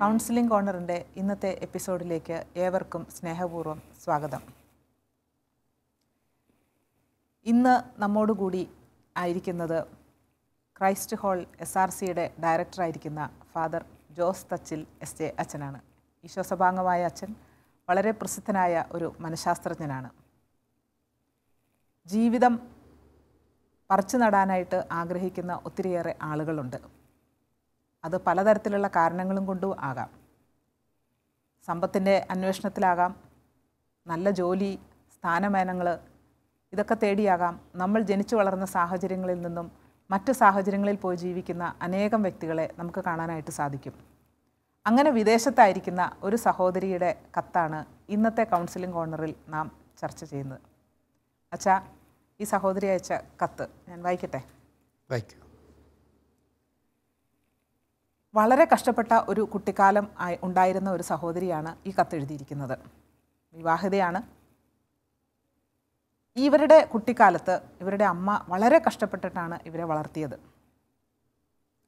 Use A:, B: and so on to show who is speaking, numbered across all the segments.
A: counselling കോർണറിൻ്റെ ഇന്നത്തെ എപ്പിസോഡിലേക്ക് ഏവർക്കും സ്നേഹപൂർവ്വം സ്വാഗതം ഇന്ന് നമ്മോടുകൂടി ആയിരിക്കുന്നത് ക്രൈസ്റ്റ് ഹോൾ എസ് ആർ സിയുടെ ഡയറക്ടറായിരിക്കുന്ന father Jose Thachil S J അച്ഛനാണ് ഈശ്വസഭാംഗമായ അച്ഛൻ വളരെ പ്രസിദ്ധനായ ഒരു മനഃശാസ്ത്രജ്ഞനാണ് ജീവിതം പറിച്ചു നടാനായിട്ട് ആഗ്രഹിക്കുന്ന ഒത്തിരിയേറെ ആളുകളുണ്ട് അത് പലതരത്തിലുള്ള കാരണങ്ങളും കൊണ്ടും ആകാം സമ്പത്തിൻ്റെ അന്വേഷണത്തിലാകാം നല്ല ജോലി സ്ഥാനമാനങ്ങൾ ഇതൊക്കെ തേടിയാകാം നമ്മൾ ജനിച്ചു വളർന്ന സാഹചര്യങ്ങളിൽ നിന്നും മറ്റ് സാഹചര്യങ്ങളിൽ പോയി ജീവിക്കുന്ന അനേകം വ്യക്തികളെ നമുക്ക് കാണാനായിട്ട് സാധിക്കും അങ്ങനെ വിദേശത്തായിരിക്കുന്ന ഒരു സഹോദരിയുടെ കത്താണ് ഇന്നത്തെ കൗൺസിലിംഗ് കോർണറിൽ നാം ചർച്ച ചെയ്യുന്നത് അച്ഛാ ഈ സഹോദരി അയച്ച കത്ത് ഞാൻ വായിക്കട്ടെ വായിക്കൂ വളരെ കഷ്ടപ്പെട്ട ഒരു കുട്ടിക്കാലം ഉണ്ടായിരുന്ന ഒരു സഹോദരിയാണ് ഈ കത്തെഴുതിയിരിക്കുന്നത് വിവാഹിതയാണ് ഇവരുടെ കുട്ടിക്കാലത്ത് ഇവരുടെ അമ്മ വളരെ കഷ്ടപ്പെട്ടിട്ടാണ് ഇവരെ വളർത്തിയത്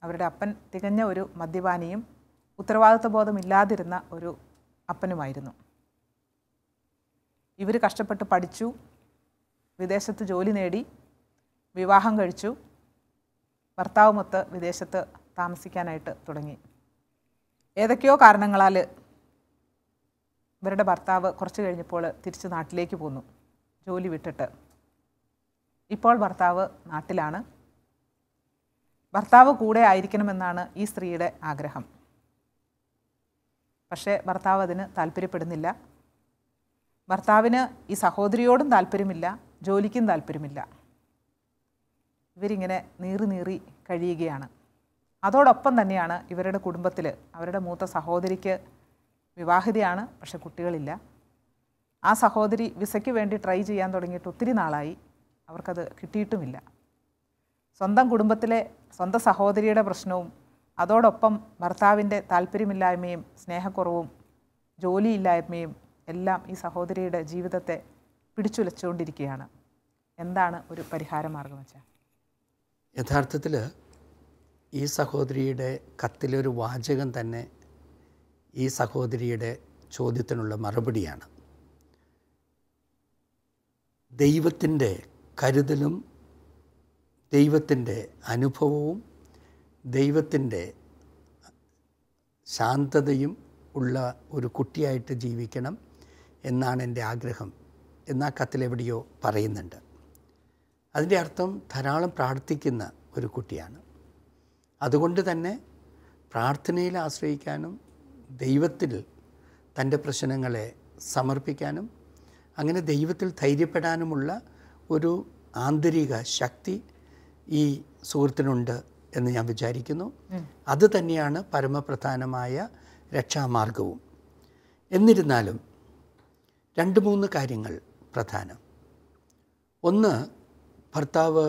A: അവരുടെ അപ്പൻ തികഞ്ഞ ഒരു മദ്യപാനിയും ഉത്തരവാദിത്വബോധമില്ലാതിരുന്ന ഒരു അപ്പനുമായിരുന്നു ഇവർ കഷ്ടപ്പെട്ട് പഠിച്ചു വിദേശത്ത് ജോലി നേടി വിവാഹം കഴിച്ചു ഭർത്താവുമൊത്ത് വിദേശത്ത് താമസിക്കാനായിട്ട് തുടങ്ങി ഏതൊക്കെയോ കാരണങ്ങളാൽ ഇവരുടെ ഭർത്താവ് കുറച്ച് കഴിഞ്ഞപ്പോൾ തിരിച്ച് നാട്ടിലേക്ക് പോന്നു ജോലി വിട്ടിട്ട് ഇപ്പോൾ ഭർത്താവ് നാട്ടിലാണ് ഭർത്താവ് കൂടെ ആയിരിക്കണമെന്നാണ് ഈ സ്ത്രീയുടെ ആഗ്രഹം പക്ഷേ ഭർത്താവ് അതിന് താല്പര്യപ്പെടുന്നില്ല ഭർത്താവിന് ഈ സഹോദരിയോടും താല്പര്യമില്ല ജോലിക്കും താല്പര്യമില്ല ഇവരിങ്ങനെ നീറി നീറി കഴിയുകയാണ് അതോടൊപ്പം തന്നെയാണ് ഇവരുടെ കുടുംബത്തിൽ അവരുടെ മൂത്ത സഹോദരിക്ക് വിവാഹിതയാണ് പക്ഷെ കുട്ടികളില്ല ആ സഹോദരി വിസയ്ക്ക് വേണ്ടി ട്രൈ ചെയ്യാൻ തുടങ്ങിയിട്ട് ഒത്തിരി നാളായി അവർക്കത് കിട്ടിയിട്ടുമില്ല സ്വന്തം കുടുംബത്തിലെ സ്വന്തം സഹോദരിയുടെ പ്രശ്നവും അതോടൊപ്പം ഭർത്താവിൻ്റെ താല്പര്യമില്ലായ്മയും സ്നേഹക്കുറവും ജോലിയില്ലായ്മയും എല്ലാം ഈ സഹോദരിയുടെ ജീവിതത്തെ പിടിച്ചുലച്ചുകൊണ്ടിരിക്കുകയാണ് എന്താണ് ഒരു പരിഹാര മാർഗം വെച്ചാൽ
B: യഥാർത്ഥത്തിൽ ഈ സഹോദരിയുടെ കത്തിലൊരു വാചകം തന്നെ ഈ സഹോദരിയുടെ ചോദ്യത്തിനുള്ള മറുപടിയാണ് ദൈവത്തിൻ്റെ കരുതലും ദൈവത്തിൻ്റെ അനുഭവവും ദൈവത്തിൻ്റെ ശാന്തതയും ഉള്ള ഒരു കുട്ടിയായിട്ട് ജീവിക്കണം എന്നാണ് എൻ്റെ ആഗ്രഹം എന്നാ കത്തിലെവിടെയോ പറയുന്നുണ്ട് അതിൻ്റെ അർത്ഥം ധാരാളം പ്രാർത്ഥിക്കുന്ന ഒരു കുട്ടിയാണ് അതുകൊണ്ട് തന്നെ പ്രാർത്ഥനയിൽ ആശ്രയിക്കാനും ദൈവത്തിൽ തൻ്റെ പ്രശ്നങ്ങളെ സമർപ്പിക്കാനും അങ്ങനെ ദൈവത്തിൽ ധൈര്യപ്പെടാനുമുള്ള ഒരു ആന്തരിക ശക്തി ഈ സുഹൃത്തിനുണ്ട് എന്ന് ഞാൻ വിചാരിക്കുന്നു അത് തന്നെയാണ് പരമപ്രധാനമായ രക്ഷാമാർഗവും എന്നിരുന്നാലും രണ്ട് മൂന്ന് കാര്യങ്ങൾ പ്രധാനം ഒന്ന് ഭർത്താവ്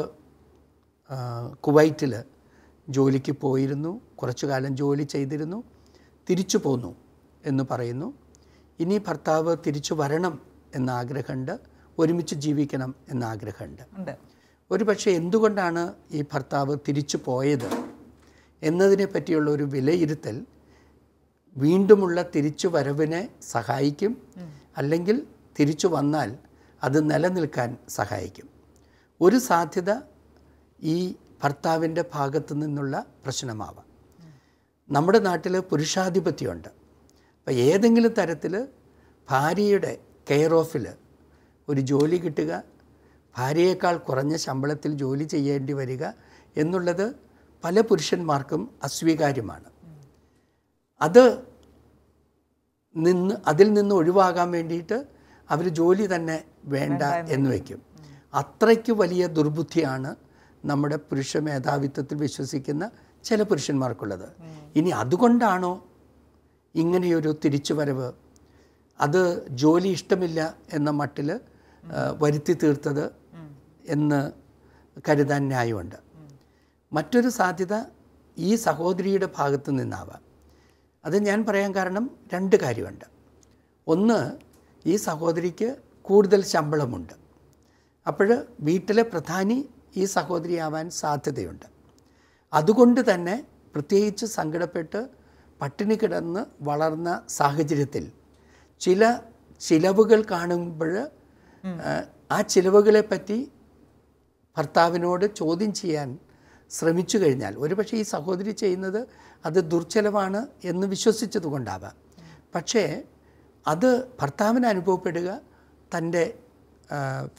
B: കുവൈറ്റിൽ ജോലിക്ക് പോയിരുന്നു കുറച്ചു കാലം ജോലി ചെയ്തിരുന്നു തിരിച്ചു പോന്നു എന്ന് പറയുന്നു ഇനി ഭർത്താവ് തിരിച്ചു വരണം എന്ന ആഗ്രഹമുണ്ട് ഒരുമിച്ച് ജീവിക്കണം എന്ന ആഗ്രഹമുണ്ട് ഒരു പക്ഷേ എന്തുകൊണ്ടാണ് ഈ ഭർത്താവ് തിരിച്ചു പോയത് എന്നതിനെ പറ്റിയുള്ള ഒരു വിലയിരുത്തൽ വീണ്ടുമുള്ള തിരിച്ചു വരവിനെ സഹായിക്കും അല്ലെങ്കിൽ തിരിച്ചു വന്നാൽ അത് നിലനിൽക്കാൻ സഹായിക്കും ഒരു സാധ്യത ഈ ഭർത്താവിൻ്റെ ഭാഗത്തു നിന്നുള്ള പ്രശ്നമാവാം നമ്മുടെ നാട്ടിൽ പുരുഷാധിപത്യമുണ്ട് അപ്പോൾ ഏതെങ്കിലും തരത്തിൽ ഭാര്യയുടെ കെയർ ഓഫിൽ ഒരു ജോലി കിട്ടുക ഭാര്യയേക്കാൾ കുറഞ്ഞ ശമ്പളത്തിൽ ജോലി ചെയ്യേണ്ടി വരിക എന്നുള്ളത് പല പുരുഷന്മാർക്കും അസ്വീകാര്യമാണ് അത് നിന്ന് അതിൽ നിന്ന് ഒഴിവാകാൻ വേണ്ടിയിട്ട് അവർ ജോലി തന്നെ വേണ്ട എന്ന് വയ്ക്കും അത്രയ്ക്ക് വലിയ ദുർബുദ്ധിയാണ് നമ്മുടെ പുരുഷ മേധാവിത്വത്തിൽ വിശ്വസിക്കുന്ന ചില പുരുഷന്മാർക്കുള്ളത് ഇനി അതുകൊണ്ടാണോ ഇങ്ങനെയൊരു തിരിച്ചു വരവ് അത് ജോലി ഇഷ്ടമില്ല എന്ന മട്ടിൽ വരുത്തി തീർത്തത് എന്ന് കരുതാൻ ന്യായമുണ്ട് മറ്റൊരു സാധ്യത ഈ സഹോദരിയുടെ ഭാഗത്ത് നിന്നാവാം അത് ഞാൻ പറയാൻ കാരണം രണ്ട് കാര്യമുണ്ട് ഒന്ന് ഈ സഹോദരിക്ക് കൂടുതൽ ശമ്പളമുണ്ട് അപ്പോൾ വീട്ടിലെ പ്രധാനി ഈ സഹോദരിയാവാൻ സാധ്യതയുണ്ട് അതുകൊണ്ട് തന്നെ പ്രത്യേകിച്ച് സങ്കടപ്പെട്ട് പട്ടിണി കിടന്ന് വളർന്ന സാഹചര്യത്തിൽ ചില ചിലവുകൾ കാണുമ്പോൾ ആ ചിലവുകളെ പറ്റി ഭർത്താവിനോട് ചോദ്യം ചെയ്യാൻ ശ്രമിച്ചു കഴിഞ്ഞാൽ ഒരുപക്ഷെ ഈ സഹോദരി ചെയ്യുന്നത് അത് ദുർച്ചെലവാണ് എന്ന് വിശ്വസിച്ചത് കൊണ്ടാവാം പക്ഷേ അത് ഭർത്താവിന് അനുഭവപ്പെടുക തൻ്റെ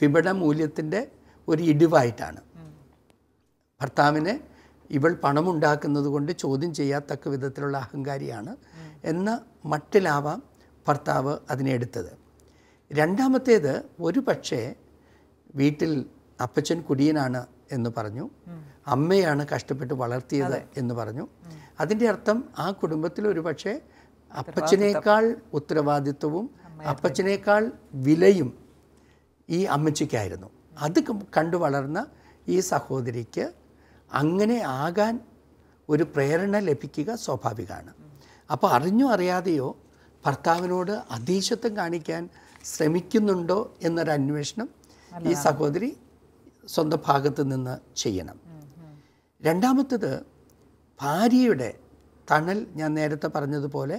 B: വിപണ മൂല്യത്തിൻ്റെ ഒരു ഇടിവായിട്ടാണ് ഭർത്താവിനെ ഇവൾ പണമുണ്ടാക്കുന്നത് കൊണ്ട് ചോദ്യം ചെയ്യാത്തക്ക വിധത്തിലുള്ള അഹങ്കാരിയാണ് എന്ന മട്ടിലാവാം ഭർത്താവ് അതിനെ എടുത്തത് രണ്ടാമത്തേത് ഒരു പക്ഷേ വീട്ടിൽ അപ്പച്ചൻ കുടിയനാണ് എന്ന് പറഞ്ഞു അമ്മയാണ് കഷ്ടപ്പെട്ട് വളർത്തിയത് എന്ന് പറഞ്ഞു അതിൻ്റെ അർത്ഥം ആ കുടുംബത്തിൽ ഒരു പക്ഷേ അപ്പച്ചനേക്കാൾ ഉത്തരവാദിത്വവും അപ്പച്ചനേക്കാൾ വിലയും ഈ അമ്മച്ചിക്കായിരുന്നു അത് കണ്ടു വളർന്ന ഈ സഹോദരിക്ക് അങ്ങനെ ആകാൻ ഒരു പ്രേരണ ലഭിക്കുക സ്വാഭാവികമാണ് അപ്പോൾ അറിഞ്ഞോ അറിയാതെയോ ഭർത്താവിനോട് അതീശത്വം കാണിക്കാൻ ശ്രമിക്കുന്നുണ്ടോ എന്നൊരു അന്വേഷണം ഈ സഹോദരി സ്വന്തം ഭാഗത്ത് നിന്ന് ചെയ്യണം രണ്ടാമത്തത് ഭാര്യയുടെ തണൽ ഞാൻ നേരത്തെ പറഞ്ഞതുപോലെ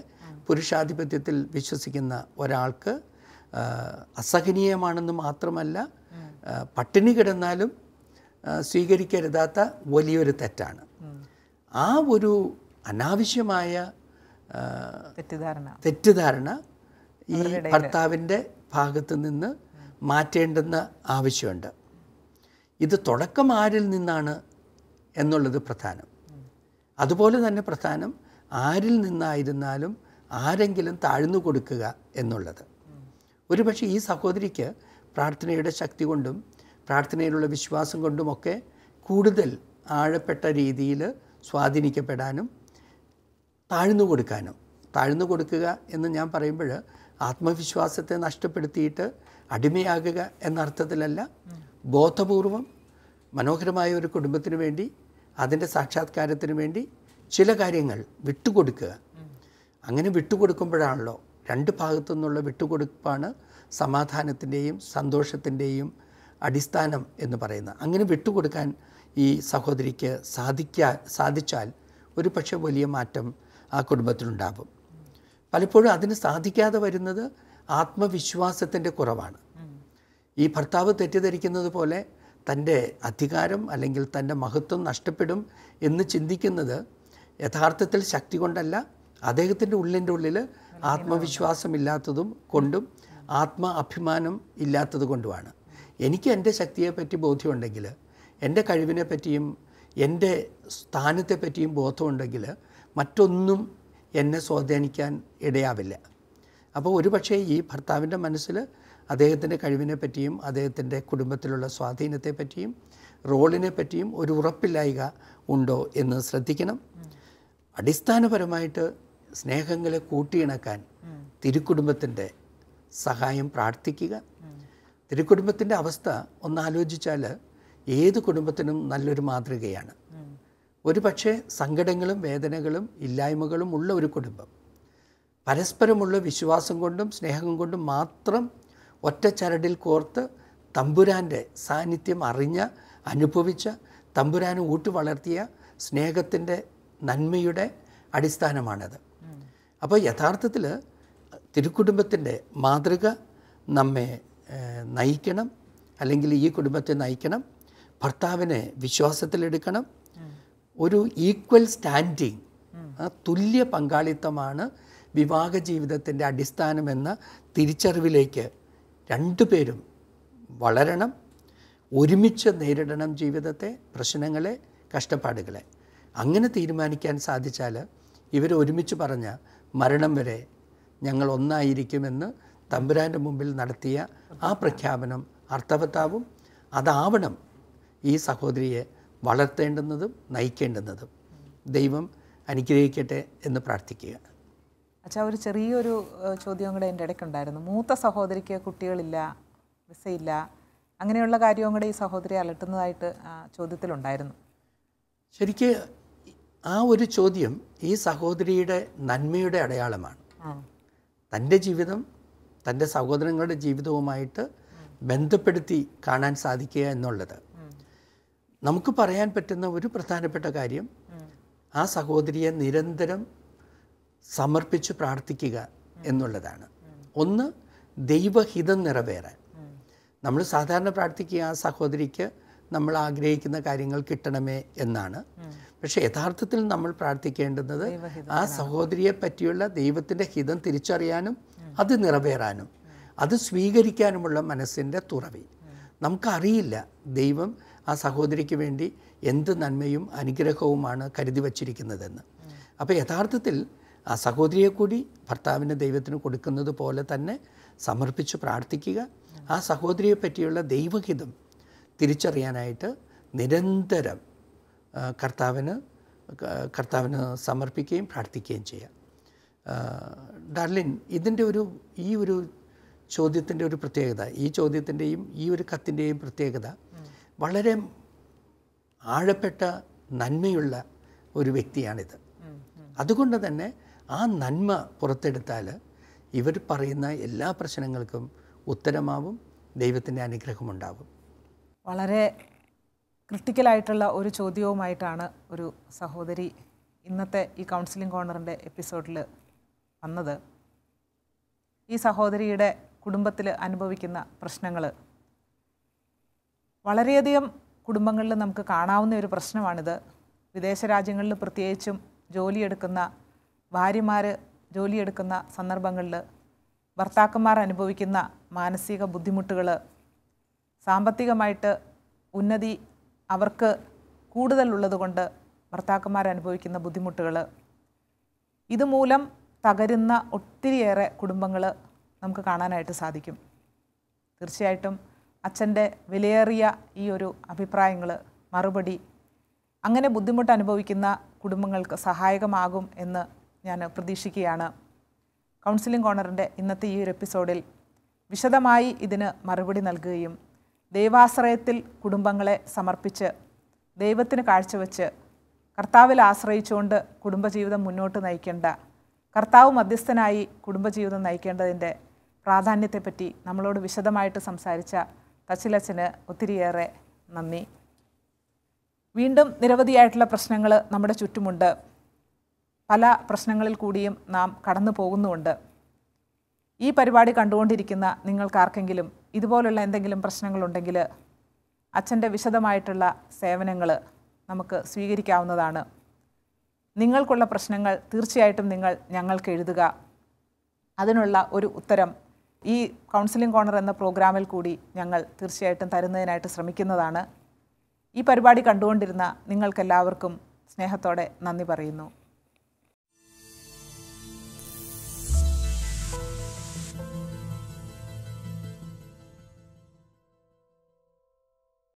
B: പുരുഷാധിപത്യത്തിൽ വിശ്വസിക്കുന്ന ഒരാൾക്ക് അസഹനീയമാണെന്ന് മാത്രമല്ല പട്ടിണി കിടന്നാലും സ്വീകരിക്കരുതാത്ത വലിയൊരു തെറ്റാണ് ആ ഒരു അനാവശ്യമായ തെറ്റിദ്ധാരണ തെറ്റിദ്ധാരണ ഈ ഭർത്താവിൻ്റെ ഭാഗത്ത് നിന്ന് മാറ്റേണ്ടെന്ന ആവശ്യമുണ്ട് ഇത് തുടക്കം ആരിൽ നിന്നാണ് എന്നുള്ളത് പ്രധാനം അതുപോലെ തന്നെ പ്രധാനം ആരിൽ നിന്നായിരുന്നാലും ആരെങ്കിലും താഴ്ന്നു കൊടുക്കുക എന്നുള്ളത് ഒരുപക്ഷെ ഈ സഹോദരിക്ക് പ്രാർത്ഥനയുടെ ശക്തി കൊണ്ടും പ്രാർത്ഥനയിലുള്ള വിശ്വാസം കൊണ്ടുമൊക്കെ കൂടുതൽ ആഴപ്പെട്ട രീതിയിൽ സ്വാധീനിക്കപ്പെടാനും താഴ്ന്നു കൊടുക്കാനും താഴ്ന്നു കൊടുക്കുക എന്ന് ഞാൻ പറയുമ്പോൾ ആത്മവിശ്വാസത്തെ നഷ്ടപ്പെടുത്തിയിട്ട് അടിമയാകുക എന്നർത്ഥത്തിലല്ല ബോധപൂർവം മനോഹരമായ ഒരു കുടുംബത്തിന് വേണ്ടി അതിൻ്റെ സാക്ഷാത്കാരത്തിന് വേണ്ടി ചില കാര്യങ്ങൾ വിട്ടുകൊടുക്കുക അങ്ങനെ വിട്ടുകൊടുക്കുമ്പോഴാണല്ലോ രണ്ട് ഭാഗത്തു നിന്നുള്ള വിട്ടുകൊടുപ്പാണ് സമാധാനത്തിൻ്റെയും സന്തോഷത്തിൻ്റെയും അടിസ്ഥാനം എന്ന് പറയുന്നത് അങ്ങനെ വിട്ടുകൊടുക്കാൻ ഈ സഹോദരിക്ക് സാധിക്കാൻ സാധിച്ചാൽ ഒരു പക്ഷേ വലിയ മാറ്റം ആ കുടുംബത്തിനുണ്ടാകും പലപ്പോഴും അതിന് സാധിക്കാതെ വരുന്നത് ആത്മവിശ്വാസത്തിൻ്റെ കുറവാണ് ഈ ഭർത്താവ് തെറ്റിദ്ധരിക്കുന്നത് പോലെ തൻ്റെ അധികാരം അല്ലെങ്കിൽ തൻ്റെ മഹത്വം നഷ്ടപ്പെടും എന്ന് ചിന്തിക്കുന്നത് യഥാർത്ഥത്തിൽ ശക്തി കൊണ്ടല്ല അദ്ദേഹത്തിൻ്റെ ഉള്ളിൻ്റെ ഉള്ളിൽ ആത്മവിശ്വാസമില്ലാത്തതും കൊണ്ടും ആത്മ അഭിമാനം ഇല്ലാത്തത് കൊണ്ടുമാണ് എനിക്ക് എൻ്റെ ശക്തിയെപ്പറ്റി ബോധ്യമുണ്ടെങ്കിൽ എൻ്റെ കഴിവിനെ പറ്റിയും എൻ്റെ സ്ഥാനത്തെപ്പറ്റിയും ബോധമുണ്ടെങ്കിൽ മറ്റൊന്നും എന്നെ സ്വാധീനിക്കാൻ ഇടയാവില്ല അപ്പോൾ ഒരുപക്ഷേ ഈ ഭർത്താവിൻ്റെ മനസ്സിൽ അദ്ദേഹത്തിൻ്റെ കഴിവിനെ പറ്റിയും അദ്ദേഹത്തിൻ്റെ കുടുംബത്തിലുള്ള സ്വാധീനത്തെ പറ്റിയും റോളിനെ പറ്റിയും ഒരു ഉറപ്പില്ലായിക ഉണ്ടോ എന്ന് ശ്രദ്ധിക്കണം അടിസ്ഥാനപരമായിട്ട് സ്നേഹങ്ങളെ കൂട്ടിയിണക്കാൻ തിരുക്കുടുംബത്തിൻ്റെ സഹായം പ്രാർത്ഥിക്കുക തിരുക്കുടുംബത്തിൻ്റെ അവസ്ഥ ഒന്ന് ആലോചിച്ചാൽ ഏത് കുടുംബത്തിനും നല്ലൊരു മാതൃകയാണ് ഒരു പക്ഷേ സങ്കടങ്ങളും വേദനകളും ഇല്ലായ്മകളും ഉള്ള ഒരു കുടുംബം പരസ്പരമുള്ള വിശ്വാസം കൊണ്ടും സ്നേഹം കൊണ്ടും മാത്രം ഒറ്റ ചരടിൽ കോർത്ത് തമ്പുരാൻ്റെ സാന്നിധ്യം അറിഞ്ഞ അനുഭവിച്ച തമ്പുരാന് ഊട്ടി വളർത്തിയ സ്നേഹത്തിൻ്റെ നന്മയുടെ അടിസ്ഥാനമാണത് അപ്പോൾ യഥാർത്ഥത്തിൽ തിരുക്കുടുംബത്തിൻ്റെ മാതൃക നമ്മെ നയിക്കണം അല്ലെങ്കിൽ ഈ കുടുംബത്തെ നയിക്കണം ഭർത്താവിനെ വിശ്വാസത്തിലെടുക്കണം ഒരു ഈക്വൽ സ്റ്റാൻഡിങ് തുല്യ പങ്കാളിത്തമാണ് വിവാഹ ജീവിതത്തിൻ്റെ അടിസ്ഥാനമെന്ന തിരിച്ചറിവിലേക്ക് രണ്ടുപേരും വളരണം ഒരുമിച്ച് നേരിടണം ജീവിതത്തെ പ്രശ്നങ്ങളെ കഷ്ടപ്പാടുകളെ അങ്ങനെ തീരുമാനിക്കാൻ സാധിച്ചാൽ ഇവർ ഒരുമിച്ച് പറഞ്ഞ മരണം വരെ ഞങ്ങൾ ഒന്നായിരിക്കുമെന്ന് തമ്പുരാൻ്റെ മുമ്പിൽ നടത്തിയ ആ പ്രഖ്യാപനം അർത്ഥവത്താവും അതാവണം ഈ സഹോദരിയെ വളർത്തേണ്ടുന്നതും നയിക്കേണ്ടുന്നതും ദൈവം അനുഗ്രഹിക്കട്ടെ എന്ന് പ്രാർത്ഥിക്കുക
A: അച്ഛാ ഒരു ചെറിയൊരു ചോദ്യം കൂടെ എൻ്റെ ഇടയ്ക്കുണ്ടായിരുന്നു മൂത്ത സഹോദരിക്ക് കുട്ടികളില്ല വിസയില്ല അങ്ങനെയുള്ള കാര്യവും കൂടെ ഈ സഹോദരി അലട്ടുന്നതായിട്ട് ചോദ്യത്തിലുണ്ടായിരുന്നു
B: ശരിക്ക് ആ ഒരു ചോദ്യം ഈ സഹോദരിയുടെ നന്മയുടെ അടയാളമാണ് തൻ്റെ ജീവിതം തൻ്റെ സഹോദരങ്ങളുടെ ജീവിതവുമായിട്ട് ബന്ധപ്പെടുത്തി കാണാൻ സാധിക്കുക എന്നുള്ളത് നമുക്ക് പറയാൻ പറ്റുന്ന ഒരു പ്രധാനപ്പെട്ട കാര്യം ആ സഹോദരിയെ നിരന്തരം സമർപ്പിച്ച് പ്രാർത്ഥിക്കുക എന്നുള്ളതാണ് ഒന്ന് ദൈവഹിതം നിറവേറാൻ നമ്മൾ സാധാരണ പ്രാർത്ഥിക്കുക ആ സഹോദരിക്ക് നമ്മൾ ആഗ്രഹിക്കുന്ന കാര്യങ്ങൾ കിട്ടണമേ എന്നാണ് പക്ഷെ യഥാർത്ഥത്തിൽ നമ്മൾ പ്രാർത്ഥിക്കേണ്ടുന്നത് ആ സഹോദരിയെ പറ്റിയുള്ള ദൈവത്തിൻ്റെ ഹിതം തിരിച്ചറിയാനും അത് നിറവേറാനും അത് സ്വീകരിക്കാനുമുള്ള മനസ്സിൻ്റെ തുറവി നമുക്കറിയില്ല ദൈവം ആ സഹോദരിക്ക് വേണ്ടി എന്ത് നന്മയും അനുഗ്രഹവുമാണ് കരുതി വച്ചിരിക്കുന്നതെന്ന് അപ്പോൾ യഥാർത്ഥത്തിൽ ആ സഹോദരിയെ കൂടി ഭർത്താവിന് ദൈവത്തിന് കൊടുക്കുന്നത് പോലെ തന്നെ സമർപ്പിച്ച് പ്രാർത്ഥിക്കുക ആ സഹോദരിയെ പറ്റിയുള്ള ദൈവഹിതം തിരിച്ചറിയാനായിട്ട് നിരന്തരം കർത്താവിന് കർത്താവിന് സമർപ്പിക്കുകയും പ്രാർത്ഥിക്കുകയും ചെയ്യാം ഡാർലിൻ ഇതിൻ്റെ ഒരു ഈ ഒരു ചോദ്യത്തിൻ്റെ ഒരു പ്രത്യേകത ഈ ചോദ്യത്തിൻ്റെയും ഈ ഒരു കത്തിൻ്റെയും പ്രത്യേകത വളരെ ആഴപ്പെട്ട നന്മയുള്ള ഒരു വ്യക്തിയാണിത് അതുകൊണ്ട് തന്നെ ആ നന്മ പുറത്തെടുത്താൽ ഇവർ പറയുന്ന എല്ലാ പ്രശ്നങ്ങൾക്കും ഉത്തരമാവും ദൈവത്തിൻ്റെ അനുഗ്രഹമുണ്ടാവും
A: വളരെ ക്രിട്ടിക്കലായിട്ടുള്ള ഒരു ചോദ്യവുമായിട്ടാണ് ഒരു സഹോദരി ഇന്നത്തെ ഈ കൗൺസിലിംഗ് കോർണറിൻ്റെ എപ്പിസോഡിൽ വന്നത് ഈ സഹോദരിയുടെ കുടുംബത്തിൽ അനുഭവിക്കുന്ന പ്രശ്നങ്ങൾ വളരെയധികം കുടുംബങ്ങളിൽ നമുക്ക് കാണാവുന്ന ഒരു പ്രശ്നമാണിത് വിദേശ രാജ്യങ്ങളിൽ പ്രത്യേകിച്ചും ജോലിയെടുക്കുന്ന ഭാര്യമാർ ജോലിയെടുക്കുന്ന സന്ദർഭങ്ങളിൽ ഭർത്താക്കന്മാർ അനുഭവിക്കുന്ന മാനസിക ബുദ്ധിമുട്ടുകൾ സാമ്പത്തികമായിട്ട് ഉന്നതി അവർക്ക് കൂടുതലുള്ളത് കൊണ്ട് ഭർത്താക്കന്മാരനുഭവിക്കുന്ന അനുഭവിക്കുന്ന ബുദ്ധിമുട്ടുകൾ ഇതുമൂലം തകരുന്ന ഒത്തിരിയേറെ കുടുംബങ്ങൾ നമുക്ക് കാണാനായിട്ട് സാധിക്കും തീർച്ചയായിട്ടും അച്ഛൻ്റെ വിലയേറിയ ഈ ഒരു അഭിപ്രായങ്ങൾ മറുപടി അങ്ങനെ ബുദ്ധിമുട്ട് അനുഭവിക്കുന്ന കുടുംബങ്ങൾക്ക് സഹായകമാകും എന്ന് ഞാൻ പ്രതീക്ഷിക്കുകയാണ് കൗൺസിലിംഗ് കോർണറിൻ്റെ ഇന്നത്തെ ഈ ഒരു എപ്പിസോഡിൽ വിശദമായി ഇതിന് മറുപടി നൽകുകയും ദൈവാശ്രയത്തിൽ കുടുംബങ്ങളെ സമർപ്പിച്ച് ദൈവത്തിന് കാഴ്ചവെച്ച് കർത്താവിൽ ആശ്രയിച്ചുകൊണ്ട് കുടുംബജീവിതം മുന്നോട്ട് നയിക്കേണ്ട കർത്താവ് മധ്യസ്ഥനായി കുടുംബജീവിതം നയിക്കേണ്ടതിൻ്റെ പ്രാധാന്യത്തെപ്പറ്റി നമ്മളോട് വിശദമായിട്ട് സംസാരിച്ച തച്ചിലച്ചന് ഒത്തിരിയേറെ നന്ദി വീണ്ടും നിരവധിയായിട്ടുള്ള പ്രശ്നങ്ങൾ നമ്മുടെ ചുറ്റുമുണ്ട് പല പ്രശ്നങ്ങളിൽ കൂടിയും നാം കടന്നു പോകുന്നുമുണ്ട് ഈ പരിപാടി കണ്ടുകൊണ്ടിരിക്കുന്ന നിങ്ങൾക്കാർക്കെങ്കിലും ഇതുപോലുള്ള എന്തെങ്കിലും പ്രശ്നങ്ങളുണ്ടെങ്കിൽ അച്ഛൻ്റെ വിശദമായിട്ടുള്ള സേവനങ്ങൾ നമുക്ക് സ്വീകരിക്കാവുന്നതാണ് നിങ്ങൾക്കുള്ള പ്രശ്നങ്ങൾ തീർച്ചയായിട്ടും നിങ്ങൾ ഞങ്ങൾക്ക് എഴുതുക അതിനുള്ള ഒരു ഉത്തരം ഈ കൗൺസിലിംഗ് കോർണർ എന്ന പ്രോഗ്രാമിൽ കൂടി ഞങ്ങൾ തീർച്ചയായിട്ടും തരുന്നതിനായിട്ട് ശ്രമിക്കുന്നതാണ് ഈ പരിപാടി കണ്ടുകൊണ്ടിരുന്ന നിങ്ങൾക്കെല്ലാവർക്കും സ്നേഹത്തോടെ നന്ദി പറയുന്നു